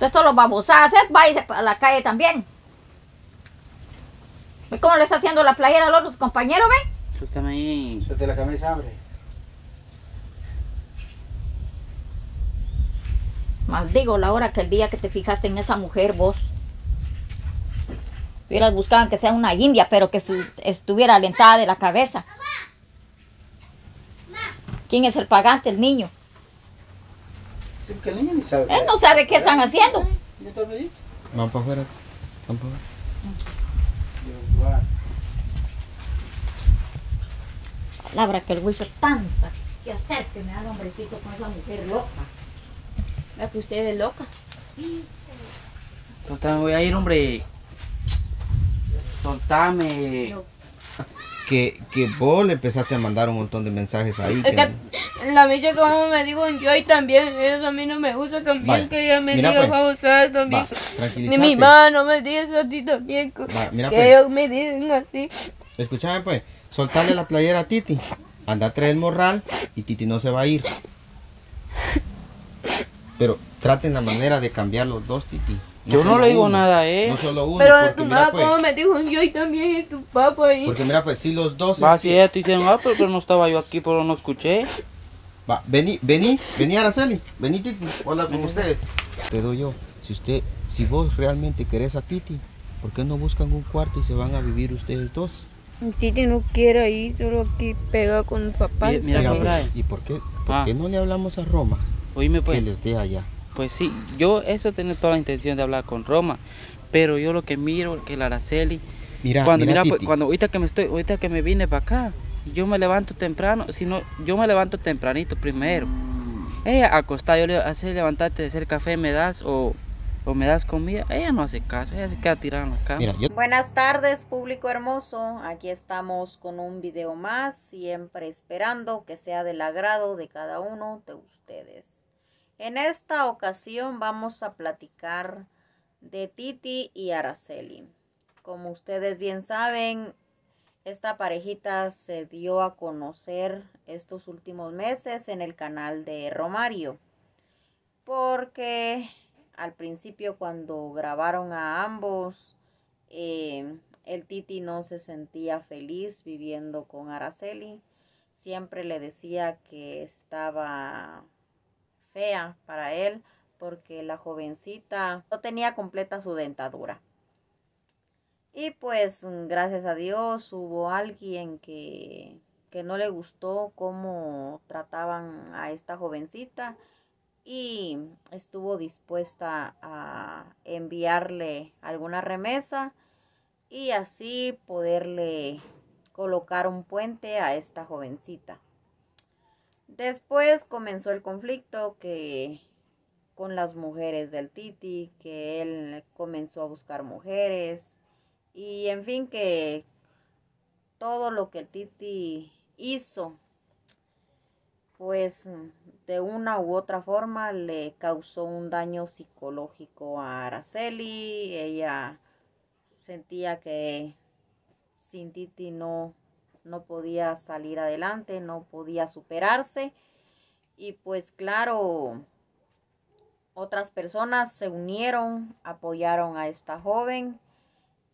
Esto lo vamos a hacer, vaya a la calle también. ¿Ves cómo le está haciendo la playera a los otros compañeros, ven? Suéltame ahí. Suéltame la camisa, abre. Maldigo la hora que el día que te fijaste en esa mujer, vos. Hubieras buscado que sea una india, pero que estuviera alentada de la cabeza. ¿Quién es el pagante? El niño. Él no sabe qué están haciendo. Vamos para afuera. Vamos para afuera. Palabra que el huicho tanta que hacer que me haga hombrecito con esa mujer loca. La que usted es loca. Soltame, voy a ir, hombre. Soltame que, que vos le empezaste a mandar un montón de mensajes ahí. Es que la bicha como me digo yo y también, Ellos a mí no me gusta también bien que ella me diga pues, a también. Ni mi mamá no me dice a ti también. que pues. ellos me dicen así. Escúchame pues, soltale la playera a Titi. Anda a traer el morral y Titi no se va a ir. Pero traten la manera de cambiar los dos, Titi yo no le digo nada eh No solo uno. Pero tu mamá, pues, me dijo yo y también tu papá ahí. Porque mira, pues si los dos. Va, si ella te dice ah, pero, no estaba yo aquí, pero no escuché. Va, vení, vení, vení, Araceli. Vení, Titi, hola con ustedes. Pero yo, si usted, si vos realmente querés a Titi, ¿por qué no buscan un cuarto y se van a vivir ustedes dos? Titi no quiere ir, solo aquí pega con el papá. Mira, mira, pues, eh. ¿Y por qué, por ah. qué no le hablamos a Roma? Oíme, pues. Que les dé allá. Pues sí, yo eso tenía toda la intención de hablar con Roma, pero yo lo que miro que la Araceli, mira, cuando mira, pues, cuando ahorita que me estoy, ahorita que me vine para acá, yo me levanto temprano, sino yo me levanto tempranito primero. Mm. Ella acostada, yo le hace levantarte de hacer café, me das o, o, me das comida. Ella no hace caso, ella se queda tirada en la cama. Buenas tardes, público hermoso. Aquí estamos con un video más, siempre esperando que sea del agrado de cada uno de ustedes. En esta ocasión vamos a platicar de Titi y Araceli. Como ustedes bien saben, esta parejita se dio a conocer estos últimos meses en el canal de Romario. Porque al principio cuando grabaron a ambos, eh, el Titi no se sentía feliz viviendo con Araceli. Siempre le decía que estaba fea para él porque la jovencita no tenía completa su dentadura. Y pues mm, gracias a Dios hubo alguien que, que no le gustó cómo trataban a esta jovencita y estuvo dispuesta a enviarle alguna remesa y así poderle colocar un puente a esta jovencita. Después comenzó el conflicto que con las mujeres del Titi, que él comenzó a buscar mujeres y en fin que todo lo que el Titi hizo, pues de una u otra forma le causó un daño psicológico a Araceli, ella sentía que sin Titi no no podía salir adelante, no podía superarse. Y pues claro, otras personas se unieron, apoyaron a esta joven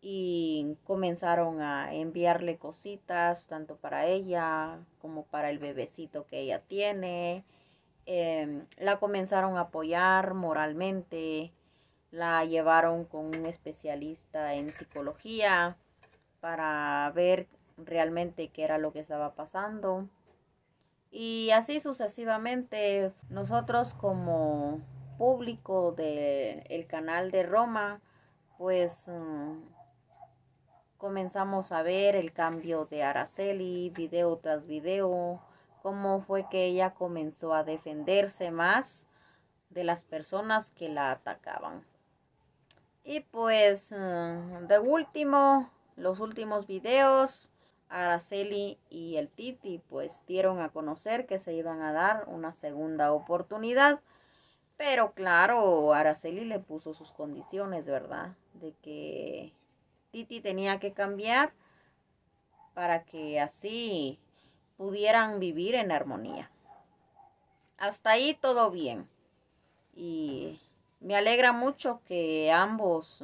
y comenzaron a enviarle cositas, tanto para ella como para el bebecito que ella tiene. Em, la comenzaron a apoyar moralmente, la llevaron con un especialista en psicología para ver realmente qué era lo que estaba pasando. Y así sucesivamente, nosotros como público del canal de Roma, pues mm, comenzamos a ver el cambio de Araceli, video tras video, cómo fue que ella comenzó a defenderse más de las personas que la atacaban. Y pues mm, de último, los últimos videos Araceli y el Titi pues dieron a conocer que se iban a dar una segunda oportunidad. Pero claro, Araceli le puso sus condiciones, ¿verdad? De que Titi tenía que cambiar para que así pudieran vivir en armonía. Hasta ahí todo bien. Y me alegra mucho que ambos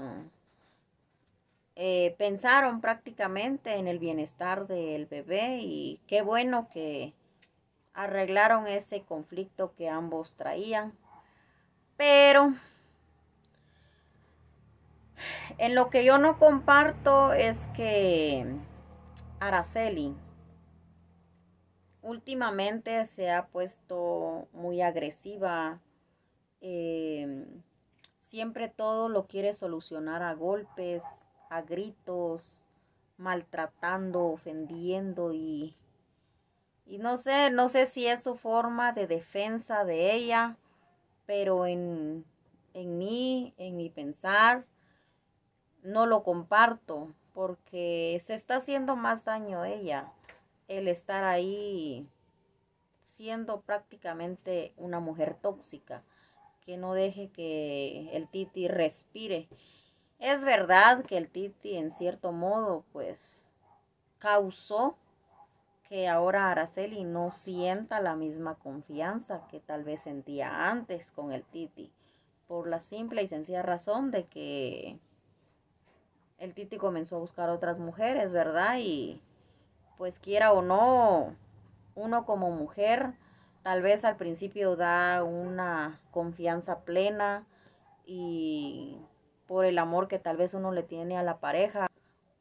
eh, pensaron prácticamente en el bienestar del bebé y qué bueno que arreglaron ese conflicto que ambos traían. Pero en lo que yo no comparto es que Araceli últimamente se ha puesto muy agresiva. Eh, siempre todo lo quiere solucionar a golpes a gritos, maltratando, ofendiendo y, y no sé, no sé si es su forma de defensa de ella, pero en, en mí, en mi pensar, no lo comparto porque se está haciendo más daño ella el estar ahí siendo prácticamente una mujer tóxica que no deje que el titi respire es verdad que el Titi en cierto modo pues causó que ahora Araceli no sienta la misma confianza que tal vez sentía antes con el Titi, por la simple y sencilla razón de que el Titi comenzó a buscar otras mujeres, ¿verdad? Y pues quiera o no, uno como mujer tal vez al principio da una confianza plena y por el amor que tal vez uno le tiene a la pareja.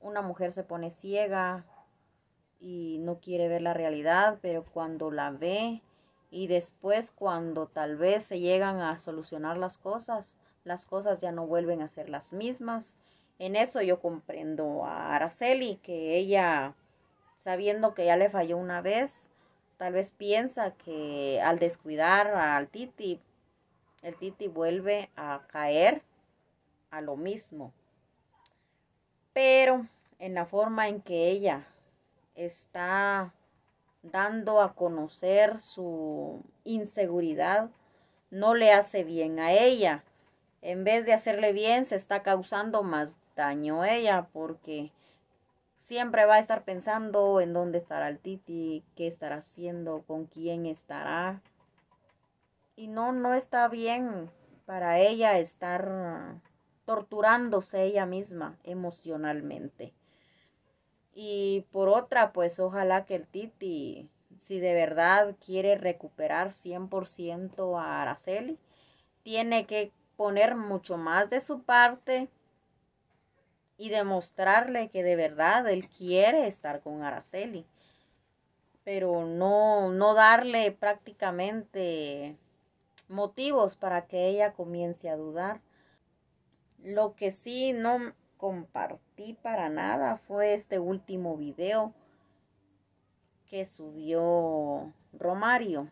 Una mujer se pone ciega y no quiere ver la realidad, pero cuando la ve y después cuando tal vez se llegan a solucionar las cosas, las cosas ya no vuelven a ser las mismas. En eso yo comprendo a Araceli, que ella, sabiendo que ya le falló una vez, tal vez piensa que al descuidar al Titi, el Titi vuelve a caer a lo mismo. Pero en la forma en que ella está dando a conocer su inseguridad, no le hace bien a ella. En vez de hacerle bien, se está causando más daño a ella porque siempre va a estar pensando en dónde estará el Titi, qué estará haciendo, con quién estará. Y no, no está bien para ella estar torturándose ella misma emocionalmente. Y por otra, pues ojalá que el Titi, si de verdad quiere recuperar 100% a Araceli, tiene que poner mucho más de su parte y demostrarle que de verdad él quiere estar con Araceli. Pero no, no darle prácticamente motivos para que ella comience a dudar. Lo que sí no compartí para nada fue este último video que subió Romario,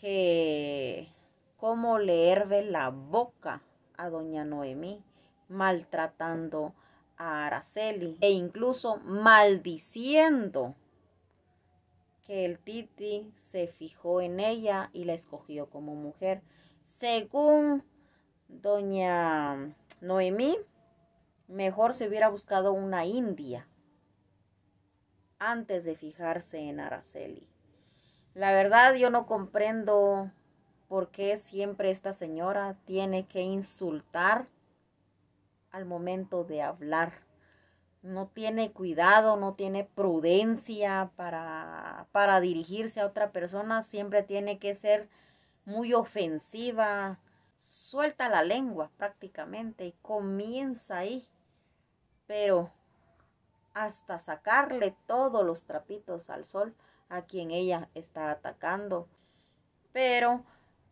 que cómo le herve la boca a doña Noemí maltratando a Araceli e incluso maldiciendo que el Titi se fijó en ella y la escogió como mujer. Según Doña Noemí, mejor se hubiera buscado una india antes de fijarse en Araceli. La verdad yo no comprendo por qué siempre esta señora tiene que insultar al momento de hablar. No tiene cuidado, no tiene prudencia para, para dirigirse a otra persona, siempre tiene que ser muy ofensiva, suelta la lengua prácticamente y comienza ahí, pero hasta sacarle todos los trapitos al sol a quien ella está atacando. Pero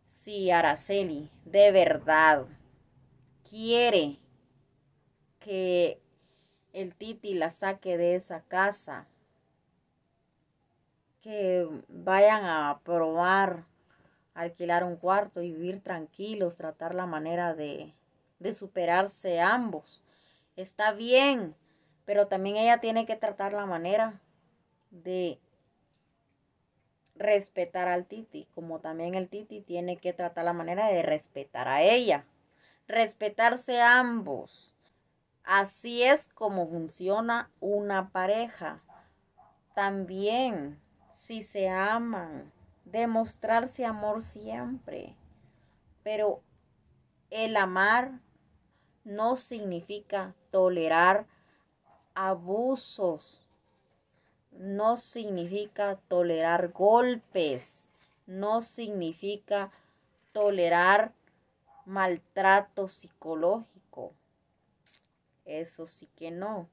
si Araceli de verdad quiere que el Titi la saque de esa casa, que vayan a probar alquilar un cuarto y vivir tranquilos, tratar la manera de, de superarse ambos. Está bien, pero también ella tiene que tratar la manera de respetar al Titi, como también el Titi tiene que tratar la manera de respetar a ella. Respetarse ambos. Así es como funciona una pareja. También, si se aman, demostrarse amor siempre, pero el amar no significa tolerar abusos, no significa tolerar golpes, no significa tolerar maltrato psicológico. Eso sí que no.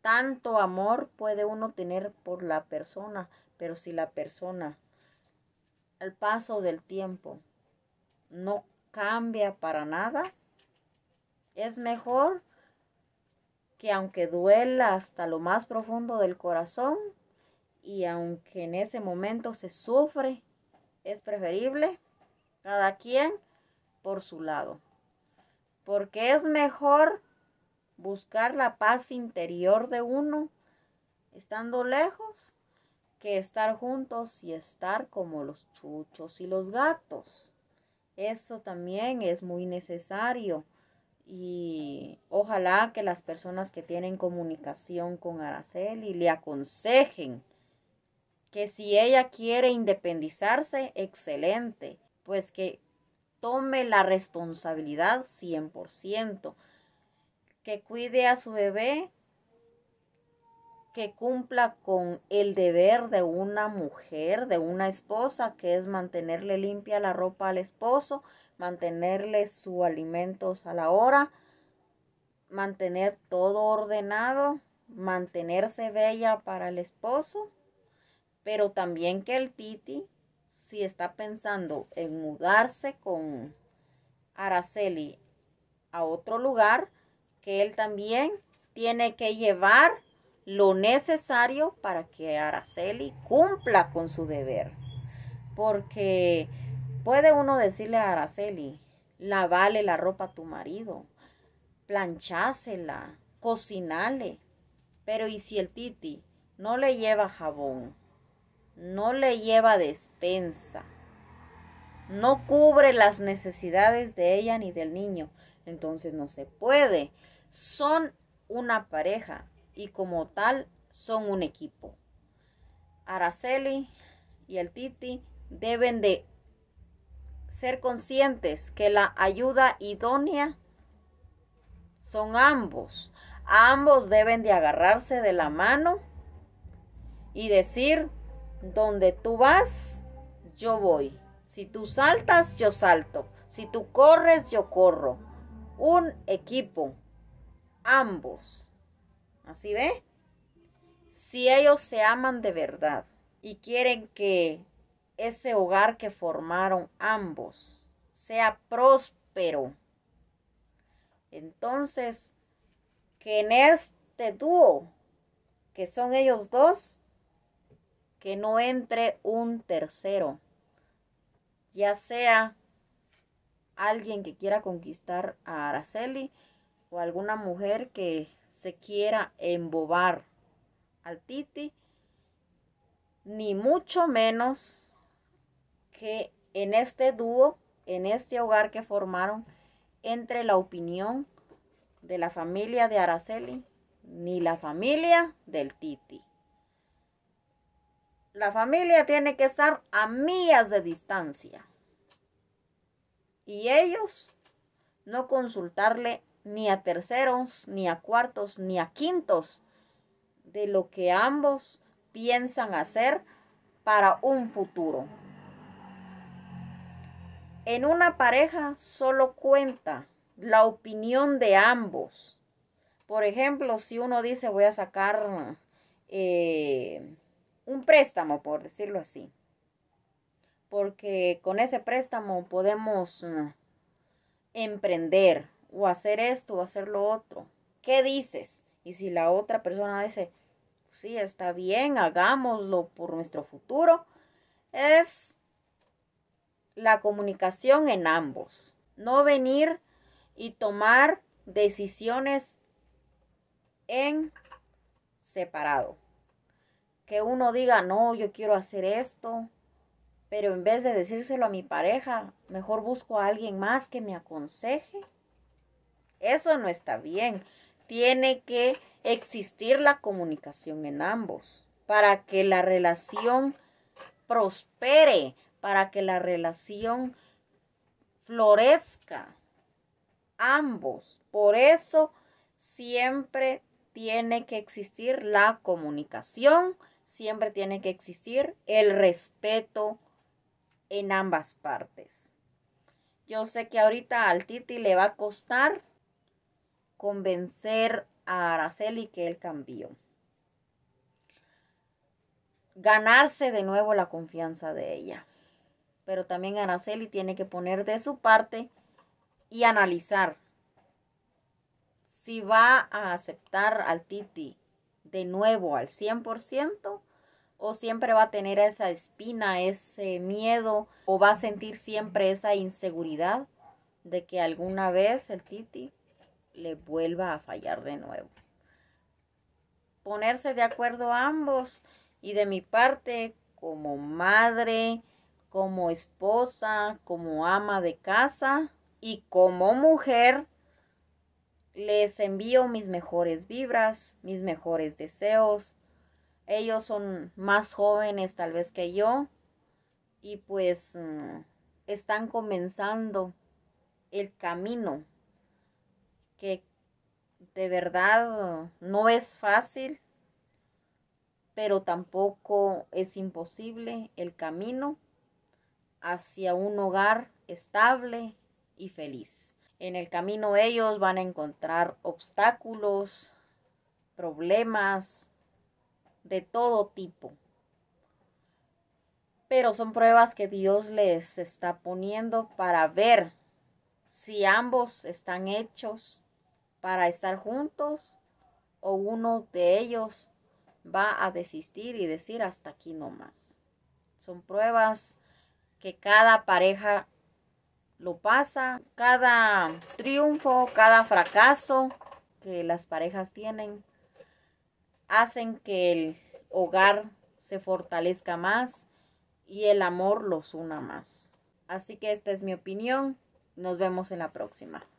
Tanto amor puede uno tener por la persona, pero si la persona el paso del tiempo. No cambia para nada. Es mejor que aunque duela hasta lo más profundo del corazón y aunque en ese momento se sufre, es preferible cada quien por su lado. Porque es mejor buscar la paz interior de uno estando lejos que estar juntos y estar como los chuchos y los gatos. Eso también es muy necesario y ojalá que las personas que tienen comunicación con Araceli le aconsejen que si ella quiere independizarse, excelente, pues que tome la responsabilidad 100%, que cuide a su bebé que cumpla con el deber de una mujer, de una esposa, que es mantenerle limpia la ropa al esposo, mantenerle sus alimentos a la hora, mantener todo ordenado, mantenerse bella para el esposo, pero también que el Titi, si está pensando en mudarse con Araceli a otro lugar, que él también tiene que llevar lo necesario para que Araceli cumpla con su deber. Porque puede uno decirle a Araceli, lavale la ropa a tu marido, planchásela, cocinale. Pero ¿y si el titi no le lleva jabón, no le lleva despensa, no cubre las necesidades de ella ni del niño? Entonces no se puede. Son una pareja, y como tal son un equipo. Araceli y el Titi deben de ser conscientes que la ayuda idónea son ambos. Ambos deben de agarrarse de la mano y decir, donde tú vas, yo voy. Si tú saltas, yo salto. Si tú corres, yo corro. Un equipo. Ambos. Así ve. Si ellos se aman de verdad y quieren que ese hogar que formaron ambos sea próspero, entonces que en este dúo, que son ellos dos, que no entre un tercero, ya sea alguien que quiera conquistar a Araceli o alguna mujer que se quiera embobar al Titi, ni mucho menos que en este dúo, en este hogar que formaron entre la opinión de la familia de Araceli, ni la familia del Titi. La familia tiene que estar a millas de distancia. Y ellos no consultarle ni a terceros, ni a cuartos, ni a quintos de lo que ambos piensan hacer para un futuro. En una pareja solo cuenta la opinión de ambos. Por ejemplo, si uno dice voy a sacar eh, un préstamo, por decirlo así, porque con ese préstamo podemos mm, emprender, o hacer esto o hacer lo otro. ¿Qué dices? Y si la otra persona dice, sí, está bien, hagámoslo por nuestro futuro, es la comunicación en ambos. No venir y tomar decisiones en separado. Que uno diga, no, yo quiero hacer esto, pero en vez de decírselo a mi pareja, mejor busco a alguien más que me aconseje eso no está bien. Tiene que existir la comunicación en ambos para que la relación prospere, para que la relación florezca. Ambos. Por eso siempre tiene que existir la comunicación, siempre tiene que existir el respeto en ambas partes. Yo sé que ahorita al Titi le va a costar convencer a Araceli que él cambió. Ganarse de nuevo la confianza de ella. Pero también Araceli tiene que poner de su parte y analizar si va a aceptar al Titi de nuevo al 100% o siempre va a tener esa espina, ese miedo o va a sentir siempre esa inseguridad de que alguna vez el Titi le vuelva a fallar de nuevo. Ponerse de acuerdo ambos y de mi parte, como madre, como esposa, como ama de casa y como mujer, les envío mis mejores vibras, mis mejores deseos. Ellos son más jóvenes tal vez que yo y pues mm, están comenzando el camino que de verdad no es fácil, pero tampoco es imposible el camino hacia un hogar estable y feliz. En el camino ellos van a encontrar obstáculos, problemas de todo tipo. Pero son pruebas que Dios les está poniendo para ver si ambos están hechos para estar juntos o uno de ellos va a desistir y decir hasta aquí no más. Son pruebas que cada pareja lo pasa, cada triunfo, cada fracaso que las parejas tienen hacen que el hogar se fortalezca más y el amor los una más. Así que esta es mi opinión. Nos vemos en la próxima.